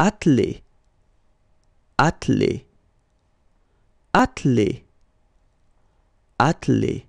Atle, Atle, Atle, Atle.